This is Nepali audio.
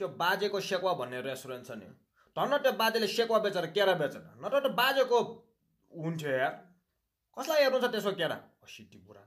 त्यो बाजेको सेकुवा भन्ने रेस्टुरेन्ट छ नि न त्यो बाजेले सेकुवा बेचेर केरा बेचेन नत्र बाजेको हुन्थ्यो यार कसलाई हेर्नु छ त्यसको केरा सिटी बुढा